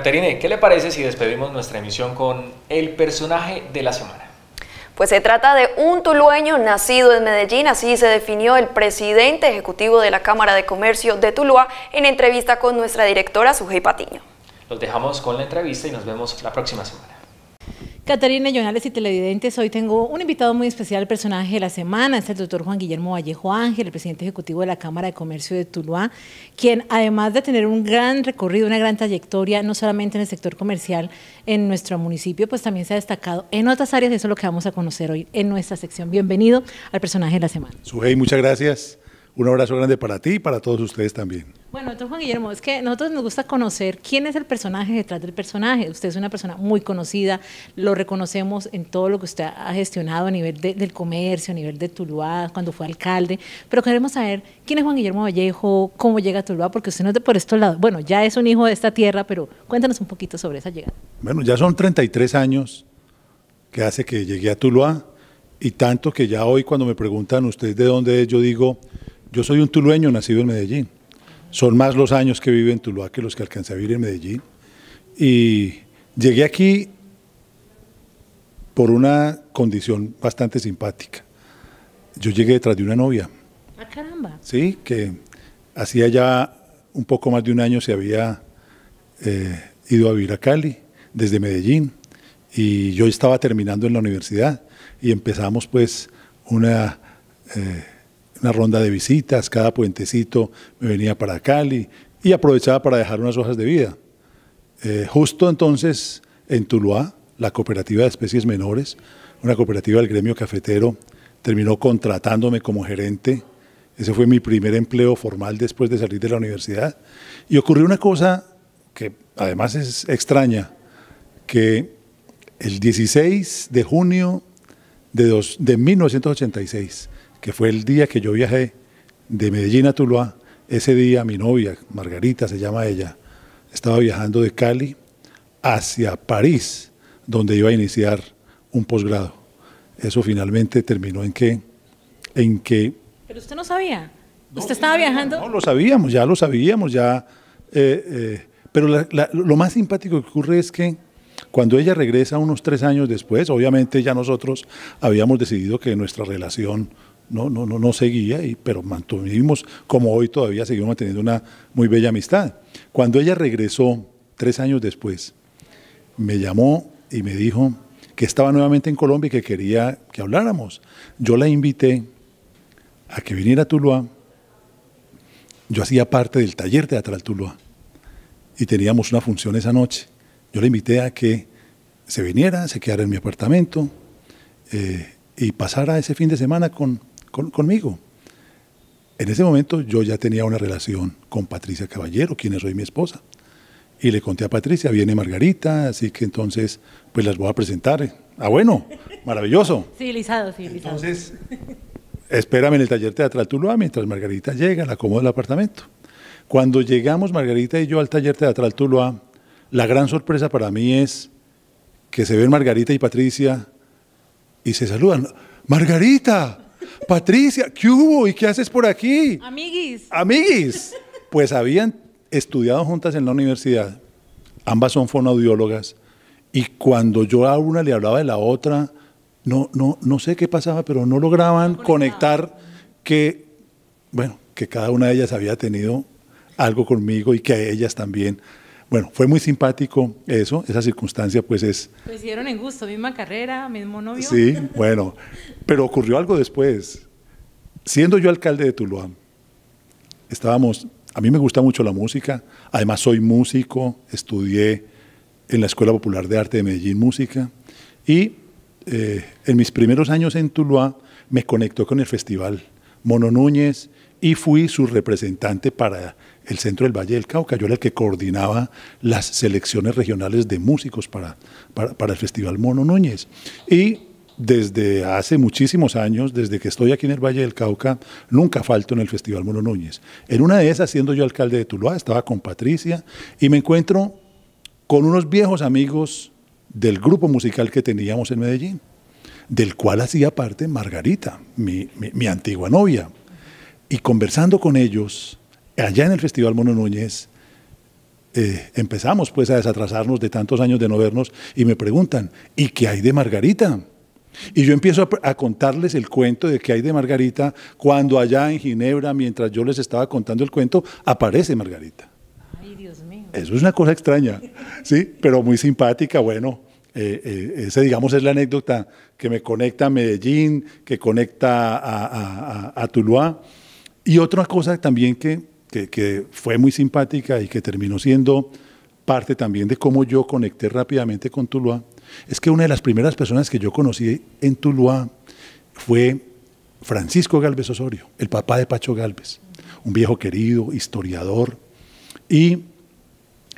Caterine, ¿qué le parece si despedimos nuestra emisión con el personaje de la semana? Pues se trata de un tulueño nacido en Medellín, así se definió el presidente ejecutivo de la Cámara de Comercio de Tuluá en entrevista con nuestra directora Sujei Patiño. Los dejamos con la entrevista y nos vemos la próxima semana. Catarina Yonales y televidentes, hoy tengo un invitado muy especial, personaje de la semana, es el doctor Juan Guillermo Vallejo Ángel, el presidente ejecutivo de la Cámara de Comercio de Tuluá, quien además de tener un gran recorrido, una gran trayectoria, no solamente en el sector comercial en nuestro municipio, pues también se ha destacado en otras áreas, eso es lo que vamos a conocer hoy en nuestra sección. Bienvenido al personaje de la semana. Sujei, muchas gracias. Un abrazo grande para ti y para todos ustedes también. Bueno, entonces Juan Guillermo, es que nosotros nos gusta conocer quién es el personaje detrás del personaje. Usted es una persona muy conocida, lo reconocemos en todo lo que usted ha gestionado a nivel del comercio, a nivel de Tuluá, cuando fue alcalde, pero queremos saber quién es Juan Guillermo Vallejo, cómo llega a Tuluá, porque usted no es de por estos lados. Bueno, ya es un hijo de esta tierra, pero cuéntanos un poquito sobre esa llegada. Bueno, ya son 33 años que hace que llegué a Tuluá y tanto que ya hoy cuando me preguntan ustedes de dónde es, yo digo yo soy un tulueño nacido en Medellín. Son más los años que vivo en Tuluá que los que alcancé a vivir en Medellín. Y llegué aquí por una condición bastante simpática. Yo llegué detrás de una novia. ¡Ah, caramba! Sí, que hacía ya un poco más de un año se había eh, ido a vivir a Cali desde Medellín y yo estaba terminando en la universidad y empezamos pues una... Eh, una ronda de visitas, cada puentecito me venía para Cali y aprovechaba para dejar unas hojas de vida. Eh, justo entonces en Tuluá, la cooperativa de especies menores, una cooperativa del gremio cafetero, terminó contratándome como gerente. Ese fue mi primer empleo formal después de salir de la universidad. Y ocurrió una cosa que además es extraña, que el 16 de junio de, de 1986, que fue el día que yo viajé de Medellín a Tuluá, ese día mi novia, Margarita se llama ella, estaba viajando de Cali hacia París, donde iba a iniciar un posgrado. Eso finalmente terminó en que, en que... Pero usted no sabía. ¿Usted estaba viajando? No, lo sabíamos, ya lo sabíamos, ya... Eh, eh, pero lo más simpático que ocurre es que cuando ella regresa unos tres años después, obviamente ya nosotros habíamos decidido que nuestra relación no, no, no, no seguía, pero mantuvimos, como hoy todavía seguimos manteniendo una muy bella amistad. Cuando ella regresó, tres años después, me llamó y me dijo que estaba nuevamente en Colombia y que quería que habláramos. Yo la invité a que viniera a Tuluá. Yo hacía parte del taller teatral Tuluá y teníamos una función esa noche. Yo la invité a que se viniera, se quedara en mi apartamento eh, y pasara ese fin de semana con, conmigo. En ese momento yo ya tenía una relación con Patricia Caballero, quien es hoy mi esposa. Y le conté a Patricia, viene Margarita, así que entonces pues las voy a presentar. Ah, bueno, maravilloso. Civilizado, civilizado. Entonces, espérame en el taller teatral Tuluá mientras Margarita llega, la acomodo el apartamento. Cuando llegamos Margarita y yo al taller teatral Tuluá, la gran sorpresa para mí es que se ven Margarita y Patricia y se saludan. Margarita, Patricia, ¿qué hubo? ¿Y qué haces por aquí? Amiguis. Amiguis. Pues habían estudiado juntas en la universidad. Ambas son fonoaudiólogas. Y cuando yo a una le hablaba de la otra, no, no, no sé qué pasaba, pero no lograban conectar que, bueno, que cada una de ellas había tenido algo conmigo y que a ellas también bueno, fue muy simpático eso, esa circunstancia pues es... Pues dieron en gusto, misma carrera, mismo novio. Sí, bueno, pero ocurrió algo después. Siendo yo alcalde de Tuluá, estábamos, a mí me gusta mucho la música, además soy músico, estudié en la Escuela Popular de Arte de Medellín Música y eh, en mis primeros años en Tuluá me conectó con el festival Mono Núñez y fui su representante para el centro del Valle del Cauca. Yo era el que coordinaba las selecciones regionales de músicos para, para, el Festival Mono Núñez. Y desde hace muchísimos años, desde que estoy aquí en el Valle del Cauca, nunca falto en el Festival Mono Núñez. En una de esas, siendo yo alcalde de Tuluá, estaba con Patricia y me encuentro con unos viejos amigos del grupo musical que teníamos en Medellín, del cual hacía parte Margarita, mi antigua novia. Y conversando con ellos, allá en el Festival Mono Núñez, eh, empezamos pues a desatrasarnos de tantos años de no vernos y me preguntan, ¿y qué hay de Margarita? Y yo empiezo a, contarles el cuento de qué hay de Margarita cuando allá en Ginebra, mientras yo les estaba contando el cuento, aparece Margarita. Ay, Dios mío. Eso es una cosa extraña, sí, pero muy simpática. Bueno, eh, eh esa digamos es la anécdota que me conecta a Medellín, que conecta a, a, a Tuluá. Y otra cosa también que, fue muy simpática y que terminó siendo parte también de cómo yo conecté rápidamente con Tuluá, es que una de las primeras personas que yo conocí en Tuluá fue Francisco Galvez Osorio, el papá de Pacho Galvez, un viejo querido, historiador. Y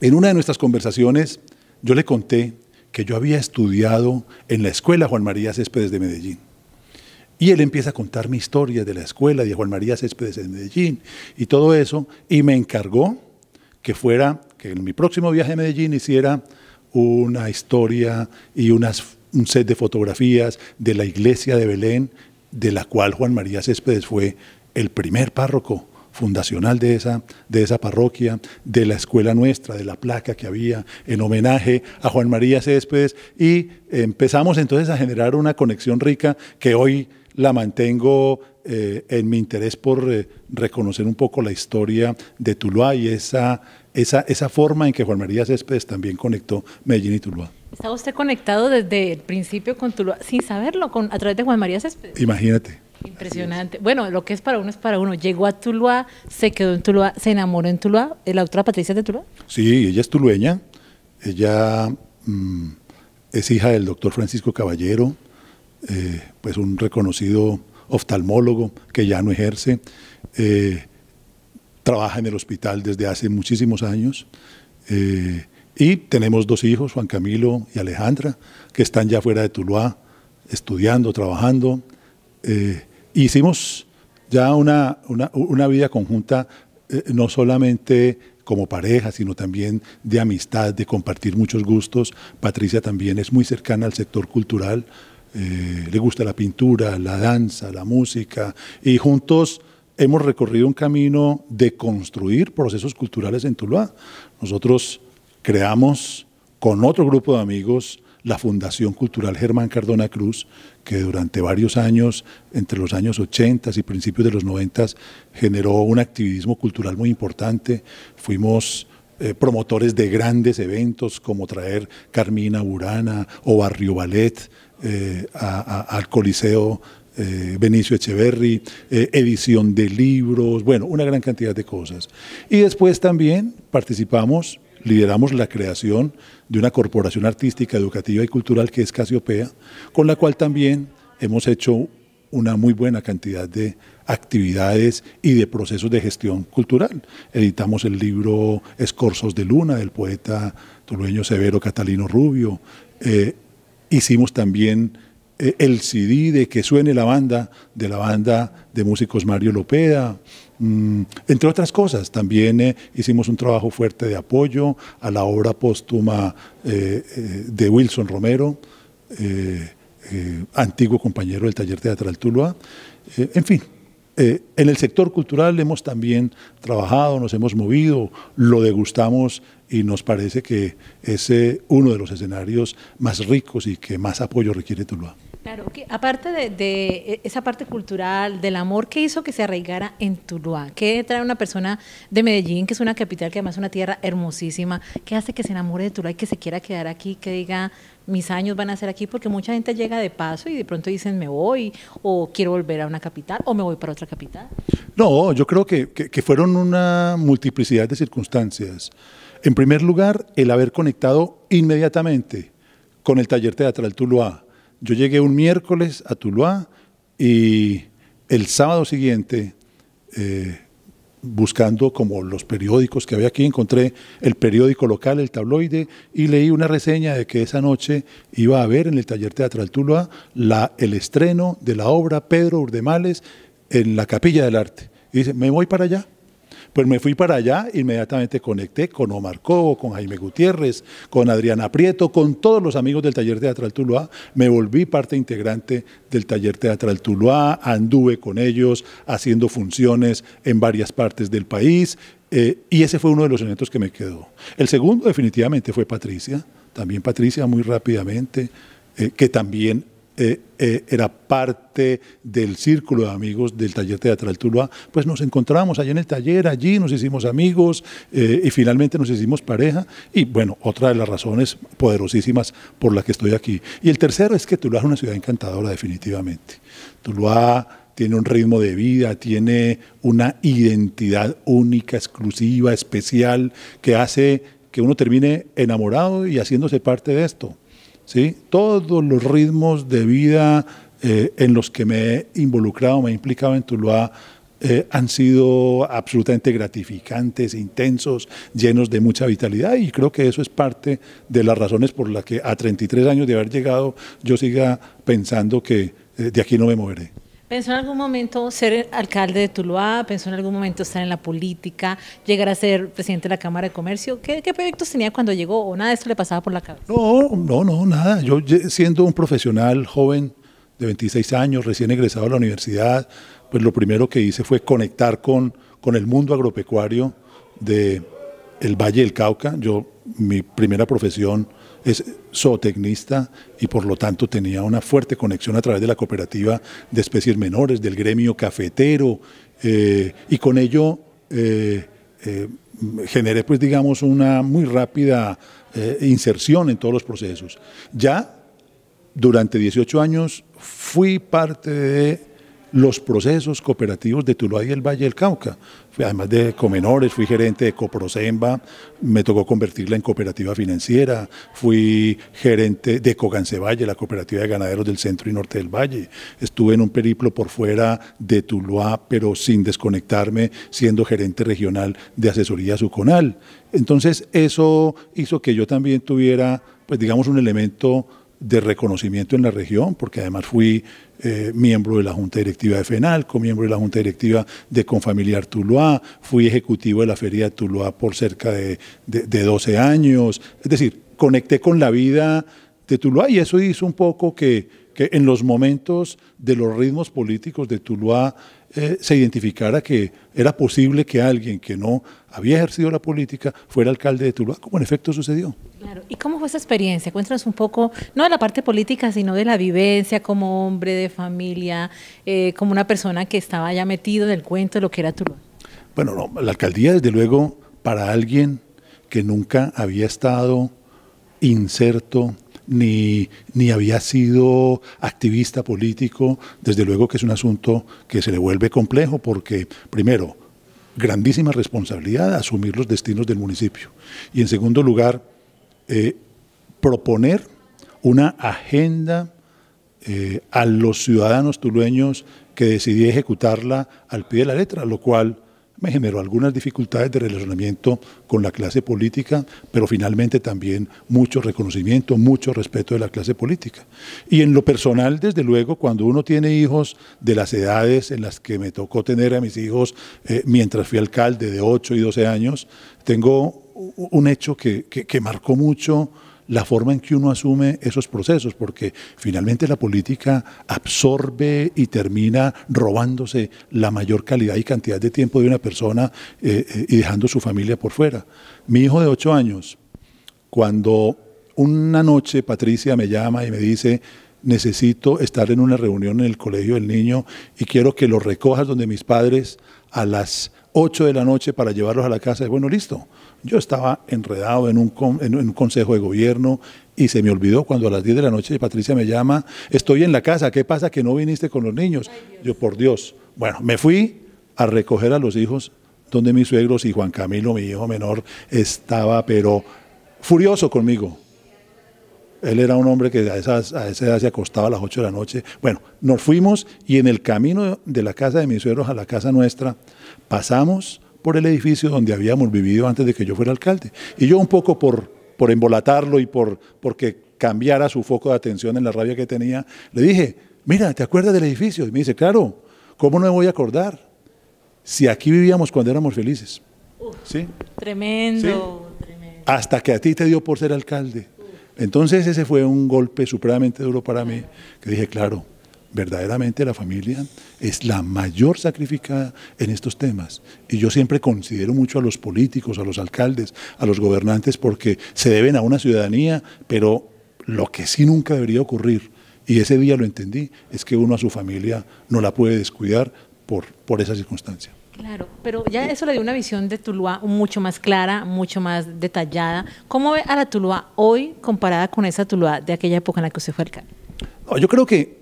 en una de nuestras conversaciones yo le conté que yo había estudiado en la escuela Juan María Céspedes de Medellín y él empieza a contar mi historia de la escuela, de Juan María Céspedes en Medellín y todo eso. Y me encargó que fuera, que en mi próximo viaje a Medellín hiciera una historia y unas, un set de fotografías de la iglesia de Belén, de la cual Juan María Céspedes fue el primer párroco fundacional de esa, de esa parroquia, de la escuela nuestra, de la placa que había en homenaje a Juan María Céspedes y empezamos entonces a generar una conexión rica que hoy la mantengo eh, en mi interés por eh, reconocer un poco la historia de Tuluá y esa, esa, esa forma en que Juan María Céspedes también conectó Medellín y Tuluá. Estaba usted conectado desde el principio con Tuluá, sin saberlo, con, a través de Juan María Céspedes. Imagínate. Impresionante. Bueno, lo que es para uno es para uno. Llegó a Tuluá, se quedó en Tuluá, se enamoró en Tuluá. ¿La doctora Patricia de Tuluá? Sí, ella es tulueña. Ella mm, es hija del doctor Francisco Caballero eh, pues un reconocido oftalmólogo que ya no ejerce, eh, trabaja en el hospital desde hace muchísimos años eh, y tenemos dos hijos, Juan Camilo y Alejandra, que están ya fuera de Tuluá estudiando, trabajando. hicimos ya una vida conjunta no solamente como pareja, sino también de amistad, de compartir muchos gustos. Patricia también es muy cercana al sector cultural, eh, le gusta la pintura, la danza, la música, y juntos hemos recorrido un camino de construir procesos culturales en Tuluá. Nosotros creamos con otro grupo de amigos la Fundación Cultural Germán Cardona Cruz, que durante varios años, entre los años 80 y principios de los 90, generó un activismo cultural muy importante. Fuimos eh, promotores de grandes eventos como traer Carmina Burana o Barrio Ballet eh, al Coliseo eh, Benicio Echeverry, eh, edición de libros, bueno, una gran cantidad de cosas. Y después también participamos, lideramos la creación de una corporación artística, educativa y cultural que es Casiopea, con la cual también hemos hecho una muy buena cantidad de actividades y de procesos de gestión cultural. Editamos el libro Escorzos de Luna del poeta tolueño Severo Catalino Rubio. Hicimos también eh, el CD de Que suene la banda, de la banda de músicos Mario Lopeda, mm, entre otras cosas. También eh, hicimos un trabajo fuerte de apoyo a la obra póstuma eh, de Wilson Romero, antiguo compañero del taller teatral Tuluá. en fin, en el sector cultural hemos también trabajado, nos hemos movido, lo degustamos y nos parece que es eh, uno de los escenarios más ricos y que más apoyo requiere Tuluá. Claro, que aparte de, e, esa parte cultural, del amor, ¿qué hizo que se arraigara en Tuluá? ¿Qué trae una persona de Medellín, que es una capital, que además es una tierra hermosísima? ¿Qué hace que se enamore de Tuluá y que se quiera quedar aquí, que diga, mis años van a ser aquí? Porque mucha gente llega de paso y de pronto dicen, me voy, o quiero volver a una capital, o me voy para otra capital. No, yo creo que fueron una multiplicidad de circunstancias. En primer lugar, el haber conectado inmediatamente con el taller teatral Tuluá. Yo llegué un miércoles a Tuluá y el sábado siguiente, eh, buscando como los periódicos que había aquí, encontré el periódico local, el tabloide, y leí una reseña de que esa noche iba a haber en el taller teatral Tuluá la, el estreno de la obra Pedro Urdemales en la Capilla del Arte. Y dice, me voy para allá. Pues me fui para allá, inmediatamente conecté con Omar Cobo, con Jaime Gutiérrez, con Adriana Prieto, con todos los amigos del Taller Teatral Tuluá. Me volví parte integrante del Taller Teatral Tuluá, anduve con ellos haciendo funciones en varias partes del país. Eh, y ese fue uno de los elementos que me quedó. El segundo definitivamente fue Patricia, también Patricia muy rápidamente, eh, que también eh, eh, era parte del círculo de amigos del taller teatral Tuluá, pues nos encontramos allá en el taller, allí nos hicimos amigos eh, y finalmente nos hicimos pareja y bueno, otra de las razones poderosísimas por las que estoy aquí. Y el tercero es que Tuluá es una ciudad encantadora definitivamente. Tuluá tiene un ritmo de vida, tiene una identidad única, exclusiva, especial, que hace que uno termine enamorado y haciéndose parte de esto todos los ritmos de vida eh, en los que me he involucrado, me he implicado en Tuluá, eh, han sido absolutamente gratificantes, intensos, llenos de mucha vitalidad y creo que eso es parte de las razones por las que a 33 años de haber llegado yo siga pensando que eh, de aquí no me moveré. ¿Pensó en algún momento ser alcalde de Tuluá? ¿Pensó en algún momento estar en la política? ¿Llegar a ser presidente de la Cámara de Comercio? ¿Qué, proyectos tenía cuando llegó o nada de esto le pasaba por la cabeza? No, no, no, nada. Yo siendo un profesional joven de 26 años, recién egresado a la universidad, pues lo primero que hice fue conectar con, con el mundo agropecuario de Valle del Cauca. Yo, mi primera profesión es zootecnista y por lo tanto tenía una fuerte conexión a través de la cooperativa de especies menores, del gremio cafetero, eh, y con ello eh, eh, generé, pues digamos, una muy rápida inserción en todos los procesos. Ya durante 18 años fui parte de los procesos cooperativos de Tuluá y el Valle del Cauca. además de Comenores, fui gerente de Coprosemba, me tocó convertirla en cooperativa financiera, fui gerente de Valle, la cooperativa de ganaderos del centro y norte del Valle. Estuve en un periplo por fuera de Tuluá, pero sin desconectarme, siendo gerente regional de asesoría Suconal. Entonces, eso hizo que yo también tuviera, pues digamos, un elemento de reconocimiento en la región, porque además fui eh, miembro de la Junta Directiva de FENALCO, miembro de la Junta Directiva de Confamiliar Tuluá, fui ejecutivo de la Feria de Tuluá por cerca de, de 12 años, es decir, conecté con la vida de Tuluá y eso hizo un poco que que en los momentos de los ritmos políticos de Tuluá eh, se identificara que era posible que alguien que no había ejercido la política fuera alcalde de Tuluá, como en efecto sucedió. Claro. ¿Y cómo fue esa experiencia? Cuéntanos un poco, no de la parte política, sino de la vivencia como hombre de familia, eh, como una persona que estaba ya metido en el cuento de lo que era Tuluá. Bueno, la alcaldía, desde luego, para alguien que nunca había estado inserto ni, ni había sido activista político, desde luego que es un asunto que se le vuelve complejo porque, primero, grandísima responsabilidad asumir los destinos del municipio. Y en segundo lugar, eh, proponer una agenda eh, a los ciudadanos tulueños que decidí ejecutarla al pie de la letra, lo cual me generó algunas dificultades de relacionamiento con la clase política, pero finalmente también mucho reconocimiento, mucho respeto de la clase política. Y en lo personal, desde luego, cuando uno tiene hijos de las edades en las que me tocó tener a mis hijos eh, mientras fui alcalde de 8 y 12 años, tengo un hecho que, que marcó mucho la forma en que uno asume esos procesos, porque finalmente la política absorbe y termina robándose la mayor calidad y cantidad de tiempo de una persona eh, eh, y dejando su familia por fuera. Mi hijo de ocho años, cuando una noche Patricia me llama y me dice, necesito estar en una reunión en el colegio del niño y quiero que lo recojas donde mis padres a las 8 de la noche para llevarlos a la casa. es bueno, listo. Yo estaba enredado en un, consejo de gobierno y se me olvidó cuando a las 10 de la noche Patricia me llama, estoy en la casa, ¿qué pasa que no viniste con los niños? Yo, por Dios. Bueno, me fui a recoger a los hijos donde mis suegros y Juan Camilo, mi hijo menor, estaba, pero furioso conmigo. Él era un hombre que a, esas, a esa edad se acostaba a las 8 de la noche. Bueno, nos fuimos y en el camino de la casa de mis suegros a la casa nuestra pasamos por el edificio donde habíamos vivido antes de que yo fuera alcalde. Y yo un poco por, por embolatarlo y por porque cambiara su foco de atención en la rabia que tenía, le dije, mira, ¿te acuerdas del edificio? Y me dice, claro, ¿cómo no me voy a acordar? Si aquí vivíamos cuando éramos felices. ¿Sí? Tremendo, tremendo. Hasta que a ti te dio por ser alcalde. Entonces ese fue un golpe supremamente duro para mí, que dije, claro, verdaderamente la familia es la mayor sacrificada en estos temas. Y yo siempre considero mucho a los políticos, a los alcaldes, a los gobernantes, porque se deben a una ciudadanía, pero lo que sí nunca debería ocurrir, y ese día lo entendí, es que uno a su familia no la puede descuidar por, por esa circunstancia. Claro, pero ya eso le dio una visión de Tuluá mucho más clara, mucho más detallada. ¿Cómo ve a la Tuluá hoy comparada con esa Tuluá de aquella época en la que usted fue alcalde? Yo creo que,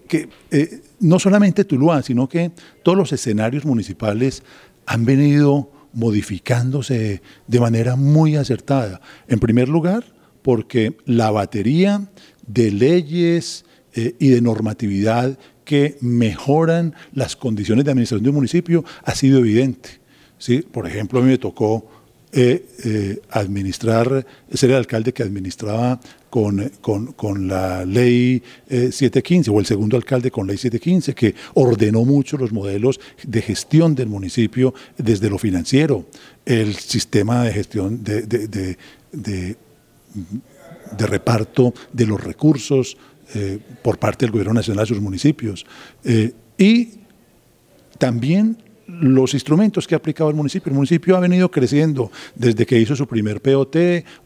eh, no solamente Tuluá, sino que todos los escenarios municipales han venido modificándose de manera muy acertada. En primer lugar, porque la batería de leyes eh, y de normatividad que mejoran las condiciones de administración de un municipio ha sido evidente. ¿sí? Por ejemplo, a mí me tocó eh, eh, administrar, ser el alcalde que administraba con, la ley 715 eh, o el segundo alcalde con ley 715 que ordenó mucho los modelos de gestión del municipio desde lo financiero, el sistema de gestión de, de reparto de los recursos por parte del gobierno nacional a sus municipios y también los instrumentos que ha aplicado el municipio. El municipio ha venido creciendo desde que hizo su primer POT,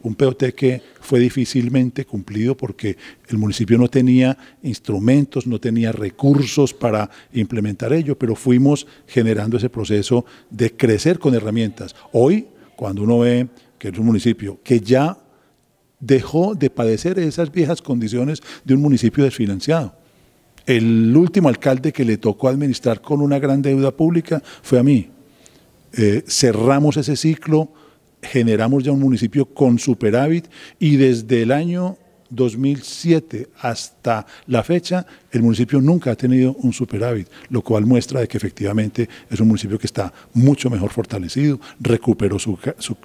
un POT que fue difícilmente cumplido porque el municipio no tenía instrumentos, no tenía recursos para implementar ello, pero fuimos generando ese proceso de crecer con herramientas. Hoy, cuando uno ve que es un municipio que ya dejó de padecer esas viejas condiciones de un municipio desfinanciado, el último alcalde que le tocó administrar con una gran deuda pública fue a mí. Eh, cerramos ese ciclo, generamos ya un municipio con superávit y desde el año 2007 hasta la fecha, el municipio nunca ha tenido un superávit, lo cual muestra de que efectivamente es un municipio que está mucho mejor fortalecido, recuperó su,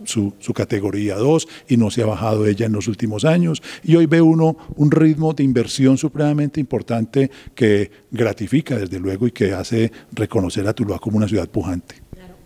su, categoría 2 y no se ha bajado ella en los últimos años. Y hoy ve uno un ritmo de inversión supremamente importante que gratifica desde luego y que hace reconocer a Tuluá como una ciudad pujante.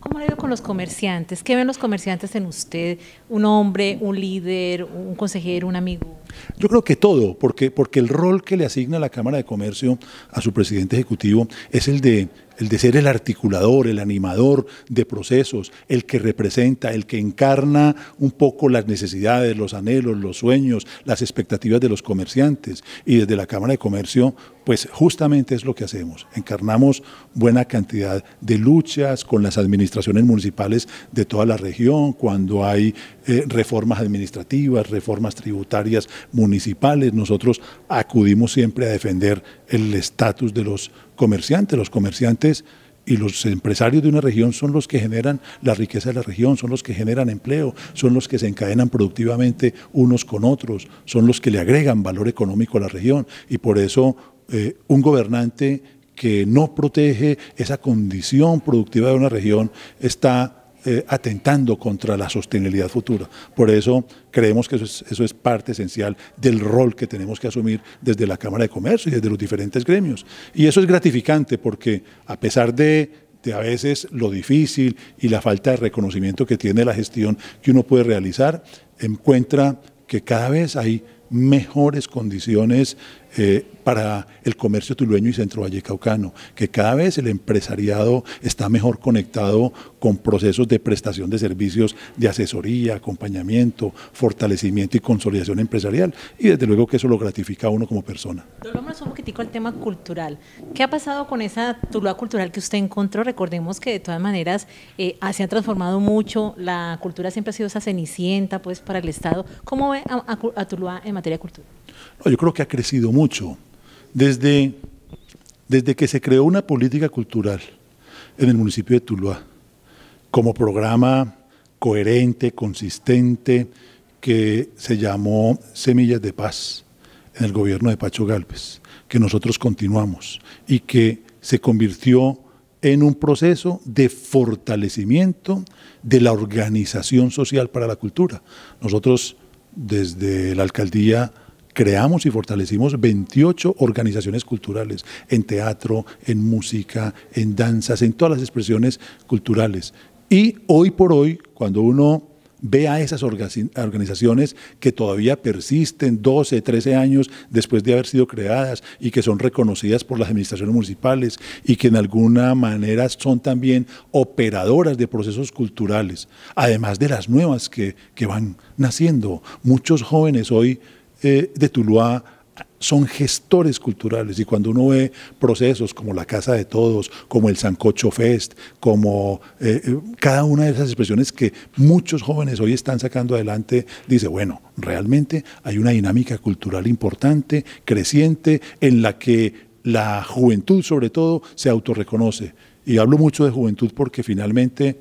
¿Cómo ha ido con los comerciantes? ¿Qué ven los comerciantes en usted? Un hombre, un líder, un consejero, un amigo. Yo creo que todo, porque, porque el rol que le asigna la Cámara de Comercio a su presidente ejecutivo es el de, el de ser el articulador, el animador de procesos, el que representa, el que encarna un poco las necesidades, los anhelos, los sueños, las expectativas de los comerciantes. Y desde la Cámara de Comercio, pues justamente es lo que hacemos. Encarnamos buena cantidad de luchas con las administraciones municipales de toda la región, cuando hay eh, reformas administrativas, reformas tributarias municipales. Nosotros acudimos siempre a defender el estatus de los comerciantes. Los comerciantes y los empresarios de una región son los que generan la riqueza de la región, son los que generan empleo, son los que se encadenan productivamente unos con otros, son los que le agregan valor económico a la región. Y por eso eh, un gobernante que no protege esa condición productiva de una región está eh, atentando contra la sostenibilidad futura. Por eso creemos que eso es, parte esencial del rol que tenemos que asumir desde la Cámara de Comercio y desde los diferentes gremios. Y eso es gratificante porque a pesar de de a veces lo difícil y la falta de reconocimiento que tiene la gestión que uno puede realizar, encuentra que cada vez hay mejores condiciones eh, para el comercio tulueño y centro vallecaucano, que cada vez el empresariado está mejor conectado con procesos de prestación de servicios de asesoría, acompañamiento, fortalecimiento y consolidación empresarial. Y desde luego que eso lo gratifica a uno como persona. Volvamos un poquitico al tema cultural. ¿Qué ha pasado con esa Tuluá cultural que usted encontró? Recordemos que de todas maneras eh, ah, se ha transformado mucho, la cultura siempre ha sido esa cenicienta pues para el Estado. ¿Cómo ve a, Tulúa en materia de cultura? yo creo que ha crecido mucho. Desde, desde que se creó una política cultural en el municipio de Tuluá, como programa coherente, consistente, que se llamó Semillas de Paz en el gobierno de Pacho Galvez, que nosotros continuamos y que se convirtió en un proceso de fortalecimiento de la organización social para la cultura. Nosotros desde la alcaldía creamos y fortalecimos 28 organizaciones culturales en teatro, en música, en danzas, en todas las expresiones culturales. Y hoy por hoy, cuando uno ve a esas organizaciones que todavía persisten 12, 13 años después de haber sido creadas y que son reconocidas por las administraciones municipales y que en alguna manera son también operadoras de procesos culturales, además de las nuevas que, que van naciendo. Muchos jóvenes hoy eh, de Tuluá son gestores culturales y cuando uno ve procesos como la Casa de Todos, como el Sancocho Fest, como eh, eh, cada una de esas expresiones que muchos jóvenes hoy están sacando adelante, dice, bueno, realmente hay una dinámica cultural importante, creciente, en la que la juventud sobre todo se autorreconoce. Y hablo mucho de juventud porque finalmente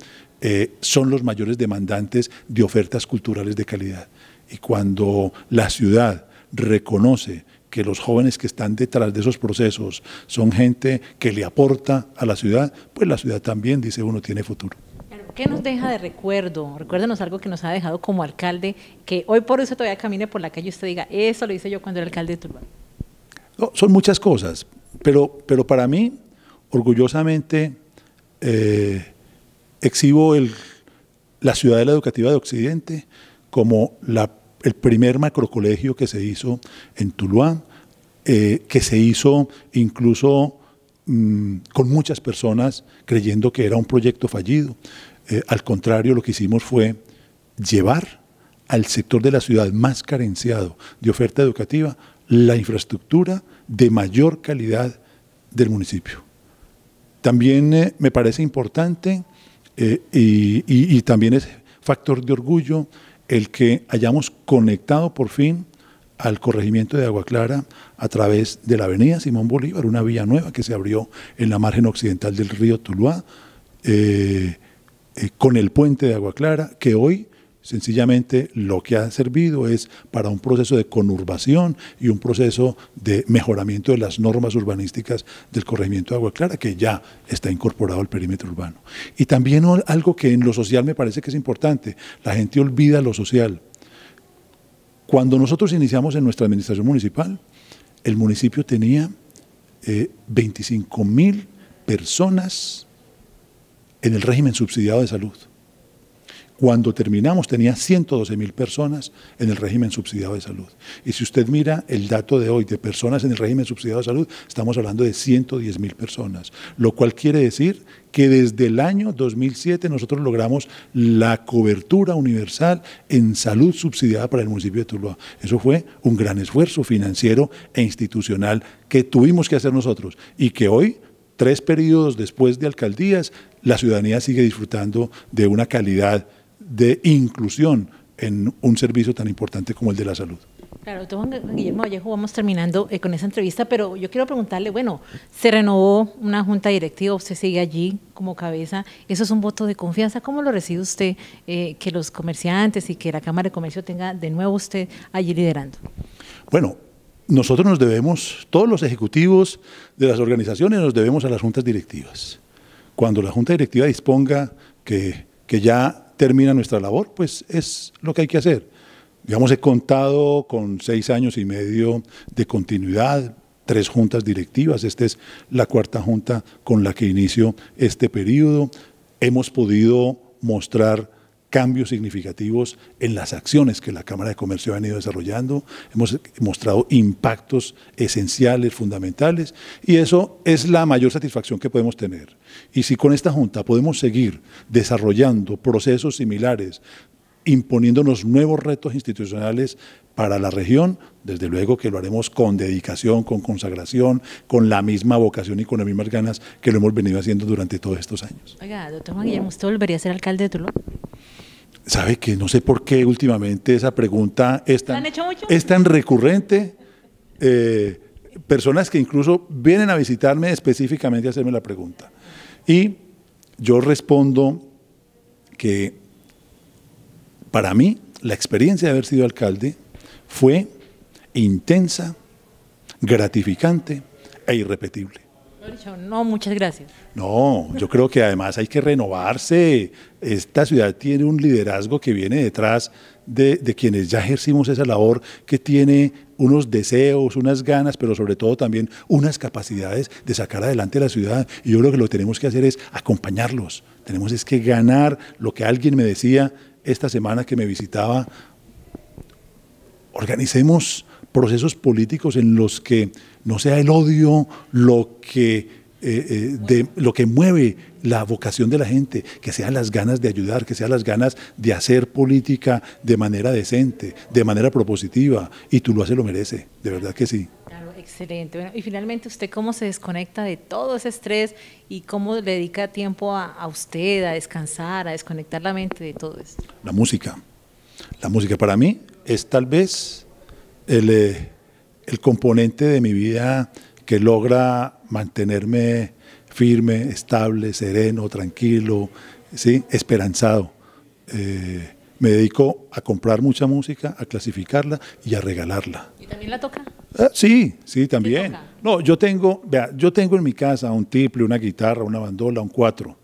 son los mayores demandantes de ofertas culturales de calidad. Y cuando la ciudad reconoce que los jóvenes que están detrás de esos procesos son gente que le aporta a la ciudad, pues la ciudad también, dice uno, tiene futuro. ¿Qué nos deja de recuerdo? Recuérdenos algo que nos ha dejado como alcalde, que hoy por eso todavía camine por la calle y usted diga, eso lo hice yo cuando era alcalde de Turbán. son muchas cosas, pero, pero para mí, orgullosamente, la eh, exhibo el, la educativa de Occidente como el primer macrocolegio que se hizo en Tuluán, eh, que se hizo incluso mm, con muchas personas creyendo que era un proyecto fallido. Eh, al contrario, lo que hicimos fue llevar al sector de la ciudad más carenciado de oferta educativa la infraestructura de mayor calidad del municipio. También eh, me parece importante y, también es factor de orgullo el que hayamos conectado por fin al corregimiento de Agua Clara a través de la avenida Simón Bolívar, una vía nueva que se abrió en la margen occidental del río Tuluá, eh, eh, con el puente de Agua Clara, que hoy Sencillamente lo que ha servido es para un proceso de conurbación y un proceso de mejoramiento de las normas urbanísticas del corregimiento de Agua Clara, que ya está incorporado al perímetro urbano. Y también algo que en lo social me parece que es importante, la gente olvida lo social. Cuando nosotros iniciamos en nuestra administración municipal, el municipio tenía 25 eh, mil personas en el régimen subsidiado de salud. Cuando terminamos tenía 112 mil personas en el régimen subsidiado de salud. Y si usted mira el dato de hoy de personas en el régimen subsidiado de salud, estamos hablando de 110 mil personas, lo cual quiere decir que desde el año 2007 nosotros logramos la cobertura universal en salud subsidiada para el municipio de Tuluá. Eso fue un gran esfuerzo financiero e institucional que tuvimos que hacer nosotros y que hoy tres periodos después de alcaldías, la ciudadanía sigue disfrutando de una calidad de inclusión en un servicio tan importante como el de la salud. Claro, Guillermo Vallejo, vamos terminando eh, con esa entrevista, pero yo quiero preguntarle, bueno, se renovó una junta directiva, usted sigue allí como cabeza, eso es un voto de confianza, ¿cómo lo recibe usted eh, que los comerciantes y que la Cámara de Comercio tenga de nuevo usted allí liderando? Bueno, nosotros nos debemos, todos los ejecutivos de las organizaciones nos debemos a las juntas directivas. Cuando la junta directiva disponga que, que ya termina nuestra labor, pues es lo que hay que hacer. Digamos, he contado con seis años y medio de continuidad, tres juntas directivas, esta es la cuarta junta con la que inicio este periodo. Hemos podido mostrar cambios significativos en las acciones que la Cámara de Comercio ha venido desarrollando, hemos mostrado impactos esenciales, fundamentales, y eso es la mayor satisfacción que podemos tener. Y si con esta Junta podemos seguir desarrollando procesos similares, imponiéndonos nuevos retos institucionales para la región, desde luego que lo haremos con dedicación, con consagración, con la misma vocación y con las mismas ganas que lo hemos venido haciendo durante todos estos años. Oiga, doctor Juan ¿usted volvería a ser alcalde de sabe que no sé por qué últimamente esa pregunta es tan, es tan recurrente. Eh, personas que incluso vienen a visitarme específicamente a hacerme la pregunta. Y yo respondo que para mí la experiencia de haber sido alcalde fue intensa, gratificante e irrepetible. No, muchas gracias. No, yo creo que además hay que renovarse. Esta ciudad tiene un liderazgo que viene detrás de, quienes ya ejercimos esa labor, que tiene unos deseos, unas ganas, pero sobre todo también unas capacidades de sacar adelante la ciudad. Y yo creo que lo que tenemos que hacer es acompañarlos. Tenemos es que ganar lo que alguien me decía esta semana que me visitaba. Organicemos procesos políticos en los que no sea el odio lo que eh, eh, lo que mueve la vocación de la gente, que sean las ganas de ayudar, que sean las ganas de hacer política de manera decente, de manera propositiva, y tú lo haces, lo merece, de verdad que sí. excelente. y finalmente, ¿usted cómo se desconecta de todo ese estrés y cómo le dedica tiempo a, a usted a descansar, a desconectar la mente de todo esto? La música. La música para mí es tal vez el, eh, el componente de mi vida que logra mantenerme firme, estable, sereno, tranquilo, ¿sí? esperanzado. Eh, me dedico a comprar mucha música, a clasificarla y a regalarla. ¿Y también la toca? Ah, sí, sí, también. No, yo tengo, vea, yo tengo en mi casa un tiple, una guitarra, una bandola, un cuatro.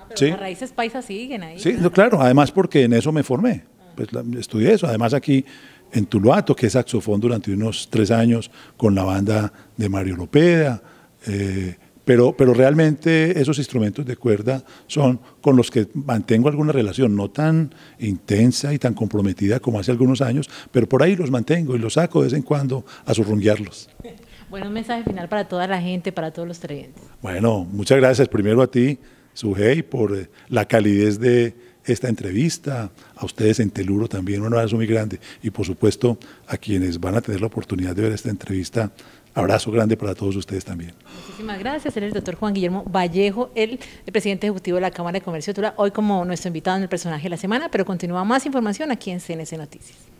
Ah, pero las raíces paisas siguen ahí. Sí, claro, además porque en eso me formé. Ah. Pues estudié eso. Además aquí en Tuluato, que es saxofón durante unos tres años con la banda de Mario Lopeda, eh, pero, pero realmente esos instrumentos de cuerda son con los que mantengo alguna relación, no tan intensa y tan comprometida como hace algunos años, pero por ahí los mantengo y los saco de vez en cuando a surrunguearlos. Bueno, un mensaje final para toda la gente, para todos los televidentes. Bueno, muchas gracias primero a ti, Sujei, por eh, la calidez de, esta entrevista, a ustedes en Teluro también un abrazo muy grande y por supuesto a quienes van a tener la oportunidad de ver esta entrevista Abrazo grande para todos ustedes también. Muchísimas gracias. el doctor Juan Guillermo Vallejo, el, presidente ejecutivo de la Cámara de Comercio de Tula, hoy como nuestro invitado en el personaje de la semana, pero continúa más información aquí en CNC Noticias.